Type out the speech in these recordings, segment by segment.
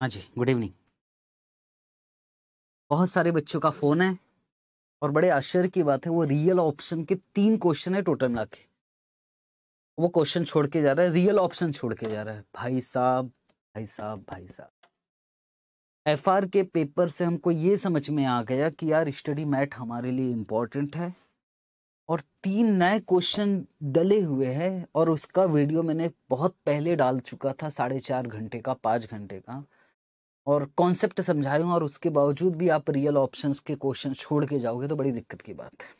हाँ जी good evening बहुत सारे बच्चों का फ़ोन है और बड़े आश्चर्य की बात है वो रियल ऑप्शन के तीन क्वेश्चन है टोटल मिला के वो क्वेश्चन छोड़ के जा रहा है रियल ऑप्शन छोड़ के जा रहा है भाई साहब भाई साहब भाई साहब एफ आर के पेपर से हमको ये समझ में आ गया कि यार स्टडी मैट हमारे लिए इम्पोर्टेंट है और तीन नए क्वेश्चन डले हुए हैं और उसका वीडियो मैंने बहुत पहले डाल चुका था साढ़े चार घंटे का पाँच घंटे का और कॉन्सेप्ट समझाया हूँ और उसके बावजूद भी आप रियल ऑप्शंस के क्वेश्चन छोड़ के जाओगे तो बड़ी दिक्कत की बात है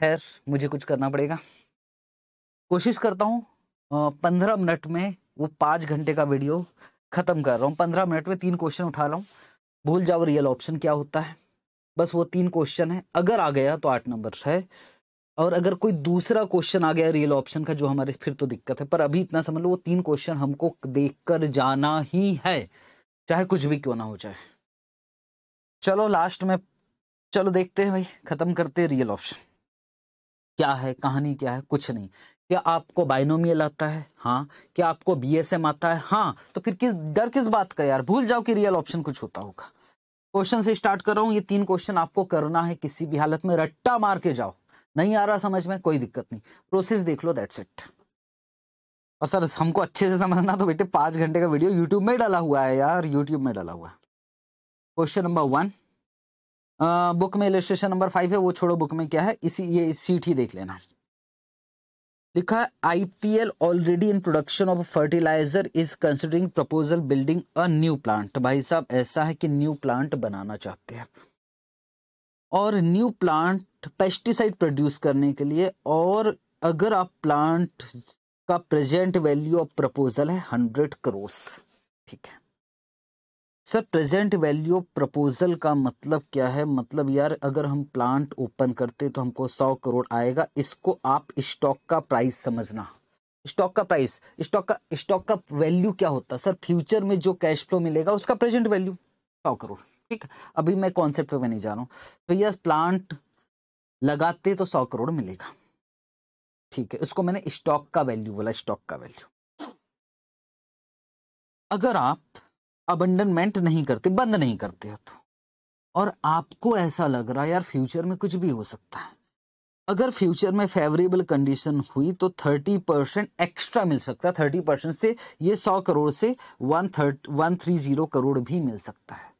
खैर मुझे कुछ करना पड़ेगा कोशिश करता हूँ पंद्रह मिनट में वो पाँच घंटे का वीडियो ख़त्म कर रहा हूँ पंद्रह मिनट में तीन क्वेश्चन उठा रहा हूँ भूल जाओ रियल ऑप्शन क्या होता है बस वो तीन क्वेश्चन है अगर आ गया तो आठ नंबर है और अगर कोई दूसरा क्वेश्चन आ गया रियल ऑप्शन का जो हमारे फिर तो दिक्कत है पर अभी इतना समझ लो वो तीन क्वेश्चन हमको देख कर जाना ही है चाहे कुछ भी क्यों ना हो जाए चलो लास्ट में चलो देखते हैं भाई खत्म करते हैं रियल ऑप्शन क्या है कहानी क्या है कुछ नहीं क्या आपको बाइनोमियल आता है हाँ क्या आपको बीएसएम आता है हाँ तो फिर किस डर किस बात का यार भूल जाओ कि रियल ऑप्शन कुछ होता होगा क्वेश्चन से स्टार्ट कर रहा हूँ ये तीन क्वेश्चन आपको करना है किसी भी हालत में रट्टा मार के जाओ नहीं आ रहा समझ में कोई दिक्कत नहीं प्रोसेस देख लो दैट्स इट और सर हमको अच्छे से समझना तो बेटे पांच घंटे का वीडियो यूट्यूब में डाला हुआ है यार यूट्यूब में डाला हुआ है क्वेश्चन नंबर वन बुक में इलेस्ट्रेशन नंबर फाइव है वो छोड़ो बुक में क्या है इसी ये इस सीट ही देख लेना लिखा है IPL already in production of fertiliser is considering proposal building a new plant भाई साहब ऐसा है कि न्यू प्लांट बनाना चाहते हैं और न्यू प्लांट पेस्टिसाइड प्रोड्यूस करने के लिए और अगर आप प्लांट का प्रेजेंट वैल्यू ऑफ प्रपोजल है हंड्रेड करोड़ ठीक है sir present value of proposal का मतलब क्या है मतलब यार अगर हम प्लांट ओपन करते तो हमको सौ करोड़ आएगा इसको आप स्टॉक का प्राइस समझना स्टॉक का प्राइस स्टॉक का स्टॉक का वैल्यू क्या होता है सर फ्यूचर में जो कैश फ्लो मिलेगा उसका प्रेजेंट वैल्यू सौ करोड़ ठीक अभी मैं कॉन्सेप्ट पे नहीं जा रहा हूँ तो यह प्लांट लगाते तो सौ करोड़ मिलेगा ठीक है इसको मैंने स्टॉक का वैल्यू बोला स्टॉक का वैल्यू अगर आप अबंडनमेंट नहीं करते बंद नहीं करते हो तो और आपको ऐसा लग रहा है यार फ्यूचर में कुछ भी हो सकता है अगर फ्यूचर में फेवरेबल कंडीशन हुई तो थर्टी परसेंट एक्स्ट्रा मिल सकता है थर्टी परसेंट से ये सौ करोड़ से one thirty one three zero crore भी मिल सकता है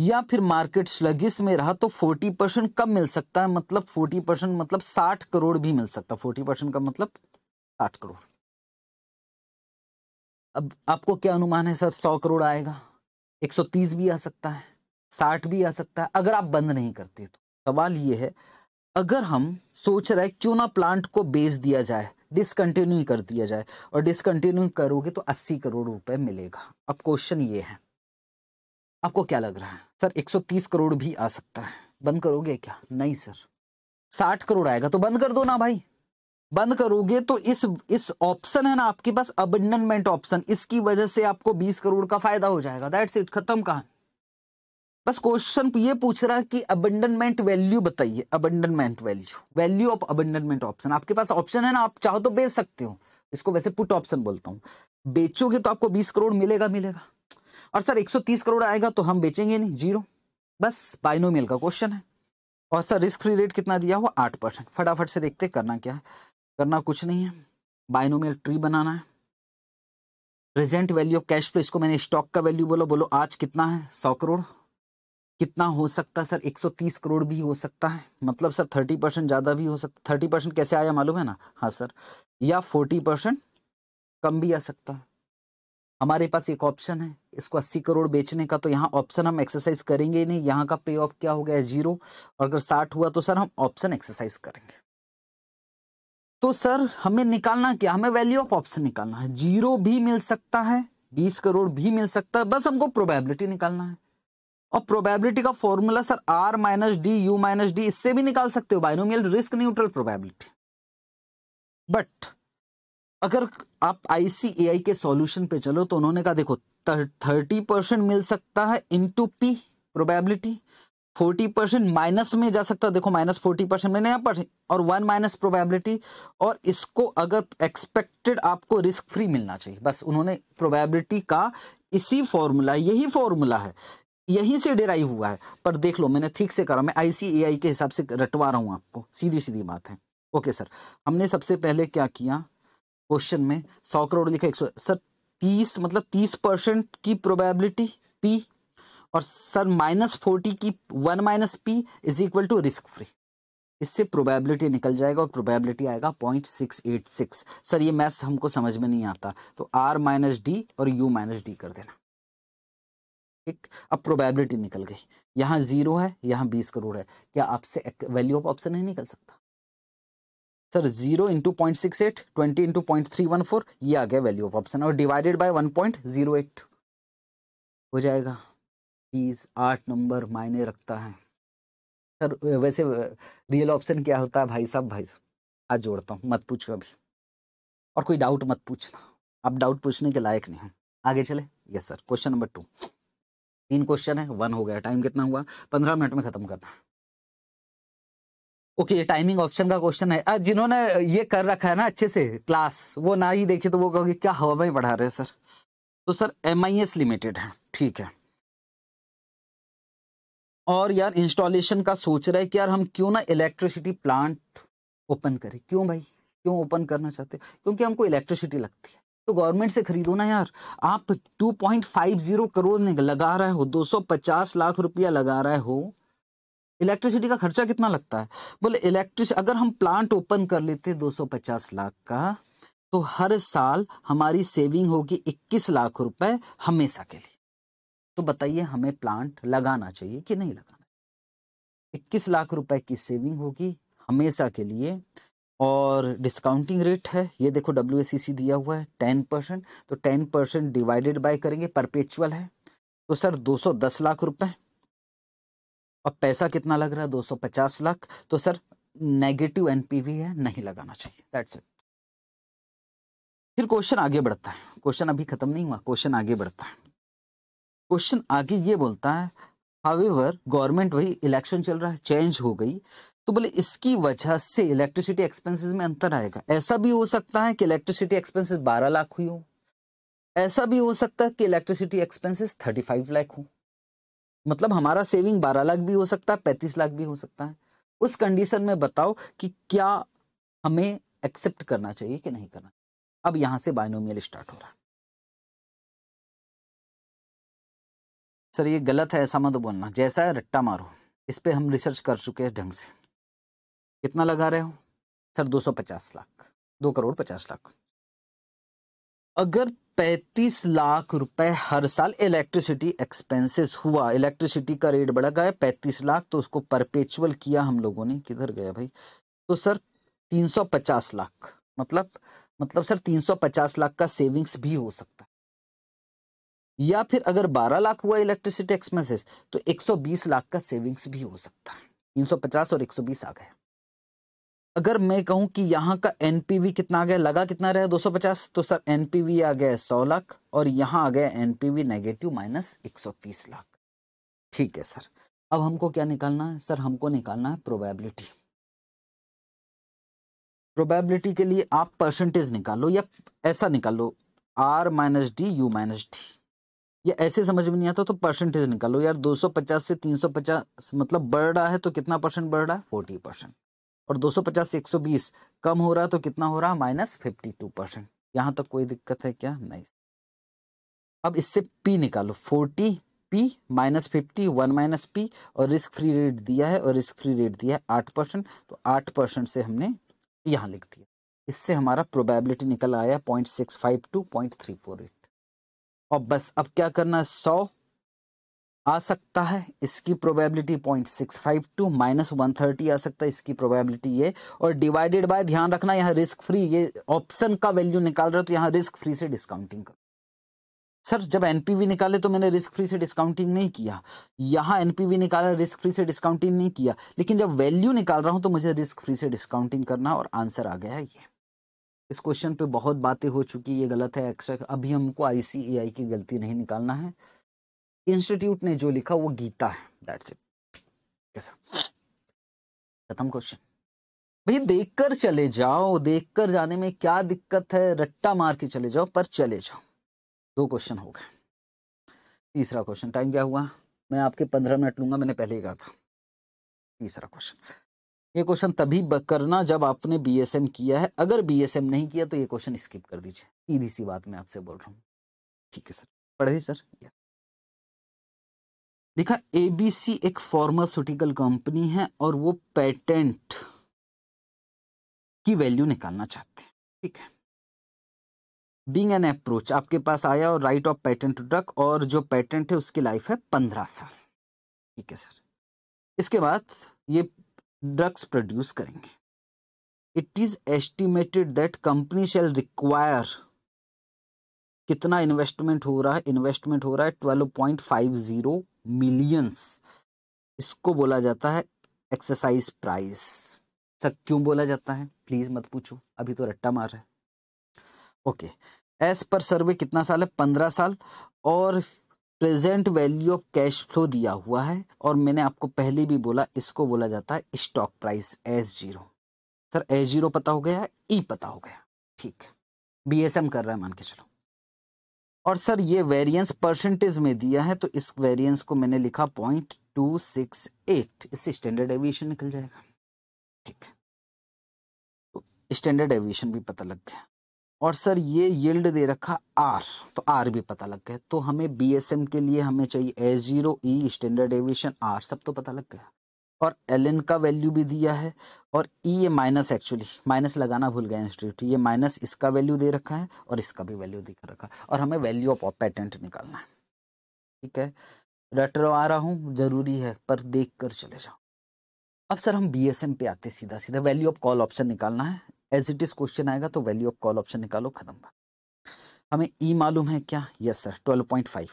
या फिर मार्केट स्लगिस में रहा तो 40 परसेंट कब मिल सकता है मतलब 40 परसेंट मतलब 60 करोड़ भी मिल सकता है 40 परसेंट का मतलब 60 करोड़ अब आपको क्या अनुमान है सर 100 करोड़ आएगा 130 भी आ सकता है 60 भी आ सकता है अगर आप बंद नहीं करते तो सवाल ये है अगर हम सोच रहे क्यों ना प्लांट को बेच दिया जाए डिसकंटिन्यू कर दिया जाए और डिसकंटिन्यू करोगे तो अस्सी करोड़ रुपए मिलेगा अब क्वेश्चन ये है आपको क्या लग रहा है सर 130 करोड़ भी आ सकता है बंद करोगे क्या नहीं सर 60 करोड़ आएगा तो बंद कर दो ना भाई बंद करोगे तो इस इस ऑप्शन है ना आपके पास अबंडनमेंट ऑप्शन इसकी वजह से आपको 20 करोड़ का फायदा हो जाएगा दैट्स इट खत्म कहा बस क्वेश्चन ये पूछ रहा है कि अबंडनमेंट वैल्यू बताइए abandonment value value of abandonment option आपके पास ऑप्शन है ना आप चाहो तो बेच सकते हो इसको वैसे पुट ऑप्शन बोलता हूँ बेचोगे तो आपको बीस करोड़ मिलेगा मिलेगा और सर 130 करोड़ आएगा तो हम बेचेंगे नहीं जीरो बस बाइनोमियल का क्वेश्चन है और सर रिस्क फ्री रेट कितना दिया हुआ आठ परसेंट फटाफट से देखते करना क्या है करना कुछ नहीं है बाइनोमियल ट्री बनाना है present value of cash flow इसको मैंने स्टॉक का वैल्यू बोलो बोलो आज कितना है सौ करोड़ कितना हो सकता है सर 130 करोड़ भी हो सकता है मतलब सर 30 परसेंट ज़्यादा भी हो सकता 30 परसेंट कैसे आया मालूम है ना हाँ सर या 40 परसेंट कम भी आ सकता है हमारे पास एक ऑप्शन है इसको 80 करोड़ बेचने का तो यहाँ ऑप्शन हम एक्सरसाइज करेंगे नहीं यहाँ का पे ऑफ क्या हो गया जीरो और अगर साठ हुआ तो सर हम ऑप्शन एक्सरसाइज करेंगे तो सर हमें निकालना क्या हमें वैल्यू ऑफ ऑप्शन निकालना है जीरो भी मिल सकता है बीस करोड़ भी मिल सकता है बस हमको प्रोबेबिलिटी निकालना है और प्रोबेबिलिटी का formula sir R minus D U minus D इससे भी निकाल सकते हो binomial risk neutral probability but अगर आप आई के सॉल्यूशन पे चलो तो उन्होंने कहा देखो थर्टी परसेंट मिल सकता है two P probability forty percent minus में जा सकता है देखो माइनस फोर्टी परसेंट मैंने यहाँ पर और वन माइनस प्रोबेबिलिटी और इसको अगर एक्सपेक्टेड आपको रिस्क फ्री मिलना चाहिए बस उन्होंने प्रोबेबिलिटी का इसी फॉर्मूला यही फॉर्मूला है यहीं से डिराइव हुआ है पर देख लो मैंने ठीक से करा मैं आईसीएआई के हिसाब से रटवा रहा हूँ आपको सीधी सीधी बात है ओके सर हमने सबसे पहले क्या किया क्वेश्चन में सौ करोड़ लिखा एक सौ सर तीस मतलब तीस परसेंट की प्रोबेबिलिटी पी और सर माइनस फोर्टी की one minus P is equal to risk free इससे प्रोबेबिलिटी निकल जाएगा और प्रोबेबिलिटी आएगा point six eight six sir ये मैथ्स हमको समझ में नहीं आता तो आर माइनस डी और यू माइनस डी कर देना ठीक अब प्रोबेबिलिटी निकल गई यहाँ जीरो है यहाँ बीस करोड़ है क्या आपसे वैल्यू ऑफ ऑप्शन नहीं निकल सकता sir zero into point six eight twenty into point three one four ये आ गया वैल्यू ऑफ ऑप्शन और divided by one point zero eight हो जाएगा प्लीज आठ नंबर मायने रखता है सर वैसे रियल ऑप्शन क्या होता है भाई साहब भाई साहब आज जोड़ता हूँ मत पूछो अभी और कोई डाउट मत पूछना अब डाउट पूछने के लायक नहीं है आगे चले yes sir question number two तीन क्वेश्चन है वन हो गया टाइम कितना हुआ पंद्रह मिनट में खत्म करना है ओके ये टाइमिंग ऑप्शन का क्वेश्चन है जिन्होंने ये कर रखा है ना अच्छे से क्लास वो ना ही देखे तो वो कहोगे क्या हवा में बढ़ा रहे हैं सर तो sir M I S limited है ठीक है और यार इंस्टॉलेशन का सोच रहा है कि यार हम क्यों ना इलेक्ट्रिसिटी प्लांट ओपन करें क्यों भाई क्यों ओपन करना चाहते क्योंकि हमको इलेक्ट्रिसिटी लगती है तो गवर्नमेंट से खरीदो ना यार आप 2.50 करोड़ लगा रहे हो 250 लाख रुपया लगा रहे हो इलेक्ट्रिसिटी का खर्चा कितना लगता है बोले इलेक्ट्रिस अगर हम प्लांट ओपन कर लेते 250 लाख का तो हर साल हमारी सेविंग होगी 21 लाख रुपए हमेशा के लिए तो बताइए हमें प्लांट लगाना चाहिए कि नहीं लगाना इक्कीस लाख रुपए की सेविंग होगी हमेशा के लिए और डिस्काउंटिंग रेट है ये देखो डब्ल्यू दिया हुआ है टेन परसेंट तो टेन परसेंट डिवाइडेड बाय करेंगे परपेचुअल है तो सर दो सौ दस लाख रुपए और पैसा कितना लग रहा है पचास लाख तो सर नेगेटिव एनपीवी है नहीं लगाना चाहिए दैट्स इट फिर क्वेश्चन आगे बढ़ता है क्वेश्चन अभी खत्म नहीं हुआ क्वेश्चन आगे बढ़ता है क्वेश्चन आगे ये बोलता है हावेवर गवर्नमेंट वही इलेक्शन चल रहा है चेंज हो गई तो बोले इसकी वजह से इलेक्ट्रिसिटी एक्सपेंसेस में अंतर आएगा ऐसा भी हो सकता है कि इलेक्ट्रिसिटी एक्सपेंसेस 12 लाख हुई हो ऐसा भी हो सकता है कि इलेक्ट्रिसिटी एक्सपेंसेस 35 लाख हो मतलब हमारा सेविंग बारह लाख भी हो सकता है पैंतीस लाख भी हो सकता है उस कंडीशन में बताओ कि क्या हमें एक्सेप्ट करना चाहिए कि नहीं करना अब यहां से बायनोमियल स्टार्ट हो रहा है सर ये गलत है ऐसा मत बोलना जैसा है रट्टा मारो इस पर हम रिसर्च कर चुके हैं ढंग से कितना लगा रहे हो सर 250 लाख दो करोड़ पचास लाख अगर पैंतीस लाख रुपए हर साल इलेक्ट्रिसिटी एक्सपेंसेस हुआ इलेक्ट्रिसिटी का रेट बढ़ गया पैंतीस लाख तो उसको परपेचुअल किया हम लोगों ने किधर गया भाई तो सर तीन सौ पचास लाख मतलब मतलब सर तीन सौ पचास लाख का सेविंग्स भी हो सकता है या फिर अगर बारह लाख हुआ इलेक्ट्रिसिटी एक्सपेंसेस तो बीस लाख का सेविंग्स भी हो सकता है पचास और बीस आ गया अगर मैं कहूं कि यहाँ का एनपीवी कितना आ गया लगा कितना रहा 250 तो सर एनपीवी आ गया सौ लाख और यहाँ आ गया एनपीवी नेगेटिव माइनस 130 लाख ठीक है सर अब हमको क्या निकालना है सर हमको निकालना है प्रोबेबिलिटी प्रोबेबिलिटी के लिए आप परसेंटेज निकालो या ऐसा निकालो R minus D U minus D या ऐसे समझ में नहीं आता तो परसेंटेज निकालो यार पचास से पचास मतलब बढ़ रहा है तो कितना परसेंट बढ़ रहा है फोर्टी परसेंट और 250 से 120 कम हो रहा तो कितना हो रहा माइनस फिफ्टी टू परसेंट यहाँ तक कोई दिक्कत है क्या नहीं अब इससे पी निकालो 40 P minus fifty one minus P और रिस्क फ्री रेट दिया है और रिस्क फ्री रेट दिया है आठ परसेंट तो आठ परसेंट से हमने यहाँ लिख दिया इससे हमारा प्रोबेबिलिटी निकल आया point six five two point three four eight और बस अब क्या करना है सौ आ सकता है इसकी probability point six five two minus one thirty आ सकता है इसकी प्रोबेबिलिटी ये और डिवाइडेड बाय ध्यान रखना यहाँ रिस्क फ्री ये ऑप्शन का वैल्यू निकाल रहे हो तो यहाँ रिस्क फ्री से डिस्काउंटिंग कर सर जब एनपीवी निकाले तो मैंने रिस्क फ्री से डिस्काउंटिंग नहीं किया यहाँ एनपीवी निकाला रिस्क फ्री से डिस्काउंटिंग नहीं किया लेकिन जब वैल्यू निकाल रहा हूँ तो मुझे रिस्क फ्री से डिस्काउंटिंग करना और आंसर आ गया है ये इस क्वेश्चन पे बहुत बातें हो चुकी ये गलत है एक्स्ट्रा अभी हमको आईसीएआई की गलती नहीं निकालना है इंस्टीट्यूट ने जो लिखा वो गीता है दैट्स इट कैसा खत्म क्वेश्चन भाई देखकर चले जाओ देखकर जाने में क्या दिक्कत है रट्टा मार के चले जाओ पर चले जाओ दो क्वेश्चन हो गए तीसरा क्वेश्चन टाइम क्या हुआ मैं आपके पंद्रह मिनट लूंगा मैंने पहले ही कहा था तीसरा क्वेश्चन ये क्वेश्चन तभी करना जब आपने बीएसएम किया है अगर बीएसएम नहीं किया तो ये क्वेश्चन स्किप कर दीजिए सीधी सी बात मैं आपसे बोल रहा हूँ ठीक है सर पढ़े सर या। देखा एबीसी एक फार्मास्यूटिकल कंपनी है और वो पेटेंट की वैल्यू निकालना चाहते हैं ठीक है बींग एन अप्रोच आपके पास आया और राइट ऑफ पेटेंट ड्रग और जो पेटेंट है उसकी लाइफ है पंद्रह साल ठीक है सर इसके बाद ये ड्रग्स प्रोड्यूस करेंगे it is estimated that company shall require कितना इन्वेस्टमेंट हो रहा है इन्वेस्टमेंट हो रहा है twelve point five zero millions इसको बोला जाता है एक्सरसाइज प्राइस सब क्यों बोला जाता है प्लीज मत पूछो अभी तो रट्टा मार रहा है ओके एस पर सर्वे कितना साल है पंद्रह साल और present value of cash flow दिया हुआ है और मैंने आपको पहले भी बोला इसको बोला जाता है stock price S zero sir S zero पता हो गया ई पता हो गया ठीक बी एस एम कर रहा है मान के चलो और सर ये वेरिएंस परसेंटेज में दिया है तो इस वेरिएंस को मैंने लिखा पॉइंट टू सिक्स एट इससे स्टैंडर्ड एविएशन निकल जाएगा ठीक है तो स्टैंडर्ड एविएशन भी पता लग गया और सर ये यील्ड दे रखा आर तो आर भी पता लग गया तो हमें बीएसएम के लिए हमें चाहिए A zero E standard deviation R सब तो पता लग गया और एल एन का वैल्यू भी दिया है और ई e ये माइनस एक्चुअली माइनस लगाना भूल गया इंस्टीट्यूट ये माइनस इसका वैल्यू दे रखा है और इसका भी वैल्यू दे रखा है और हमें वैल्यू ऑफ पेटेंट निकालना है ठीक है रटर आ रहा हूँ जरूरी है पर देख कर चले जाओ अब सर हम बी एस पे आते सीधा सीधा वैल्यू ऑफ कॉल ऑप्शन निकालना है एज इट इज क्वेश्चन आएगा तो वैल्यू ऑफ कॉल ऑप्शन निकालो खत्म बात हमें ई e मालूम है क्या yes sir twelve point five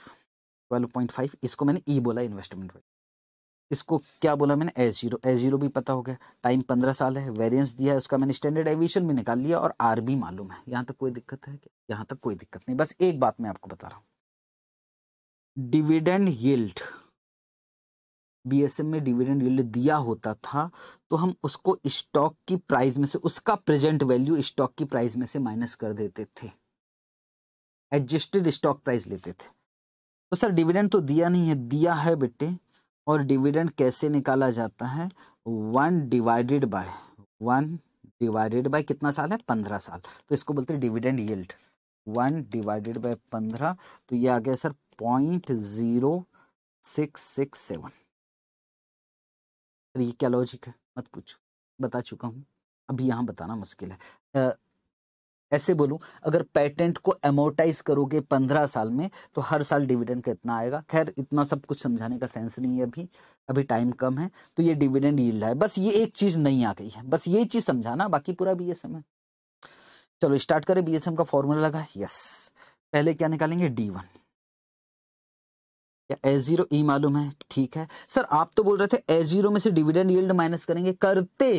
twelve point five इसको मैंने ई e बोला इन्वेस्टमेंट इसको क्या बोला मैंने एस जीरो एस जीरो भी पता हो गया टाइम पंद्रह साल है वेरिएंस दिया है उसका मैंने स्टैंडर्ड एविएशन भी निकाल लिया और आर भी मालूम है यहाँ तक कोई दिक्कत है क्या यहाँ तक कोई दिक्कत नहीं बस एक बात मैं आपको बता रहा हूँ डिविडेंड यील्ड बीएसएम में डिविडेंड यील्ड दिया होता था तो हम उसको स्टॉक की प्राइस में से उसका प्रेजेंट वैल्यू स्टॉक की प्राइस में से माइनस कर देते थे एडजस्टेड स्टॉक प्राइस लेते थे तो सर डिविडेंड तो दिया नहीं है दिया है बेटे और डिविडेंड कैसे निकाला जाता है one divided by one divided by कितना साल है पंद्रह साल तो इसको बोलते हैं dividend yield one divided by पंद्रह तो ये आ गया sir point zero six six seven ये क्या लॉजिक है मत पूछो बता चुका हूँ अभी यहाँ बताना मुश्किल है ऐसे बोलूं अगर पेटेंट को एमोटाइज करोगे पंद्रह साल में तो हर साल डिविडेंड कितना आएगा खैर इतना सब कुछ समझाने का सेंस नहीं है अभी अभी टाइम कम है तो ये डिविडेंड यील्ड है बस ये एक चीज़ नहीं आ गई है बस ये चीज़ समझाना बाकी पूरा बी एस एम है चलो स्टार्ट करें बी एस एम का फॉर्मूला लगा यस पहले क्या निकालेंगे D one A zero E मालूम है ठीक है सर आप तो बोल रहे थे ए जीरो में से डिविडेंड यील्ड माइनस करेंगे करते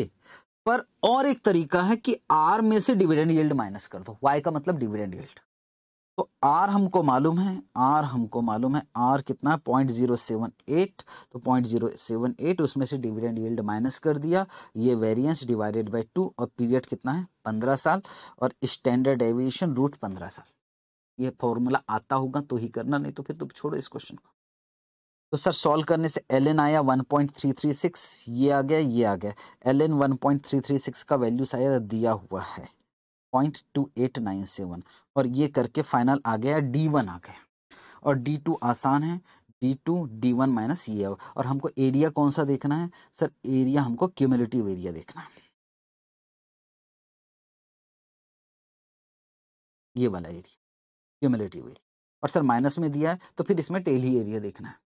पर और एक तरीका है कि आर में से डिविडेंड यील्ड माइनस कर दो वाई का मतलब डिविडेंड यील्ड तो आर हमको मालूम है आर हमको मालूम है आर कितना है पॉइंट जीरो सेवन एट तो पॉइंट जीरो सेवन एट उसमें से डिविडेंड यील्ड माइनस कर दिया ये वेरिएंस डिवाइडेड बाय टू और पीरियड कितना है पंद्रह साल और स्टैंडर्ड एविएशन रूट पंद्रह साल ये फॉर्मूला आता होगा तो ही करना नहीं तो फिर तुम तो छोड़ो इस क्वेश्चन को तो सर सॉल्व करने से एल एन आया 1.336 ये आ गया ये आ गया एल एन वन का वैल्यू शायद दिया हुआ है 0.2897 और ये करके फाइनल आ गया डी वन आ गया और डी टू आसान है D two D one minus ये और हमको एरिया कौन सा देखना है सर एरिया हमको क्यूमुलेटिव एरिया देखना है ये वाला एरिया क्यूमुलेटिव एरिया और सर माइनस में दिया है तो फिर इसमें टेली एरिया देखना है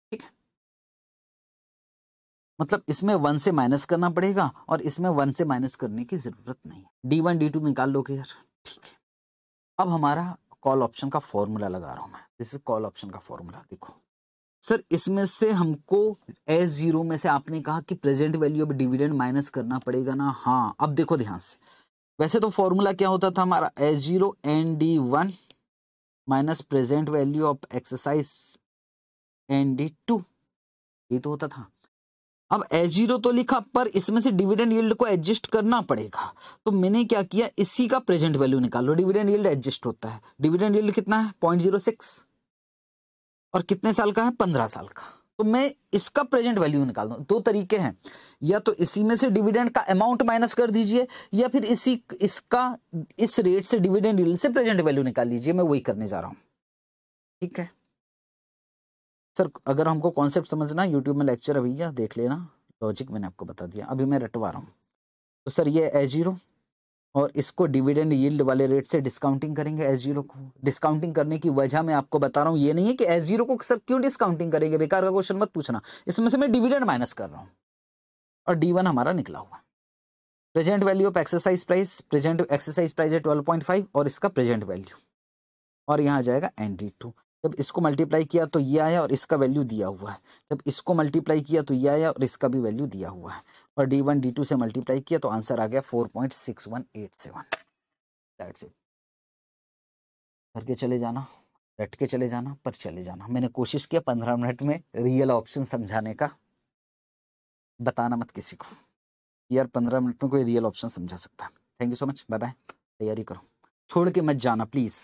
मतलब इसमें वन से माइनस करना पड़ेगा और इसमें वन से माइनस करने की जरूरत नहीं डी वन डी टू निकाल लोगे यार ठीक है अब हमारा कॉल ऑप्शन का फॉर्मूला लगा रहा हूं मैं दिस इज कॉल ऑप्शन का फॉर्मूला देखो सर इसमें से हमको एस जीरो में से आपने कहा कि present value of dividend minus करना पड़ेगा ना हाँ अब देखो ध्यान से वैसे तो फॉर्मूला क्या होता था हमारा S zero N D one minus present value of exercise N D two ये तो होता था अब एच जीरो तो लिखा पर इसमें से डिविडेंड यील्ड को एडजस्ट करना पड़ेगा तो मैंने क्या किया इसी का प्रेजेंट वैल्यू निकालो डिविडेंड यील्ड एडजस्ट होता है डिविडेंड यील्ड कितना है पॉइंट जीरो सिक्स और कितने साल का है पंद्रह साल का तो मैं इसका प्रेजेंट वैल्यू निकाल दू दो तरीके हैं या तो इसी में से डिविडेंड का अमाउंट माइनस कर दीजिए या फिर इसी इसका इस रेट से डिविडेंड यील्ड से प्रेजेंट वैल्यू निकाल लीजिए मैं वही करने जा रहा हूँ ठीक है सर अगर हमको कॉन्सेप्ट समझना यूट्यूब में लेक्चर अभी या देख लेना लॉजिक मैंने आपको बता दिया अभी मैं रटवा रहा हूँ तो सर ये एच जीरो और इसको डिविडेंड यील्ड वाले रेट से डिस्काउंटिंग करेंगे एस जीरो को डिस्काउंटिंग करने की वजह मैं आपको बता रहा हूँ ये नहीं है कि एस जीरो को सर क्यों डिस्काउंटिंग करेंगे बेकार का क्वेश्चन मत पूछना इसमें से मैं डिविडेंड माइनस कर रहा हूँ और डी वन हमारा निकला हुआ present value of exercise price present exercise price है ट्वेल्व पॉइंट फाइव और इसका प्रेजेंट वैल्यू और यहाँ आ जाएगा एन डी टू जब इसको मल्टीप्लाई किया तो ये आया और इसका वैल्यू दिया हुआ है जब इसको मल्टीप्लाई किया तो ये आया और इसका भी वैल्यू दिया हुआ है और डी वन डी टू से मल्टीप्लाई किया तो आंसर आ गया four point six one eight seven that's it घर के चले जाना रट के चले जाना पर चले जाना मैंने कोशिश किया पंद्रह मिनट में रियल ऑप्शन समझाने का बताना मत किसी को यार पंद्रह मिनट में कोई रियल ऑप्शन समझा सकता है thank you so much bye bye तैयारी करो छोड़ के मत जाना प्लीज़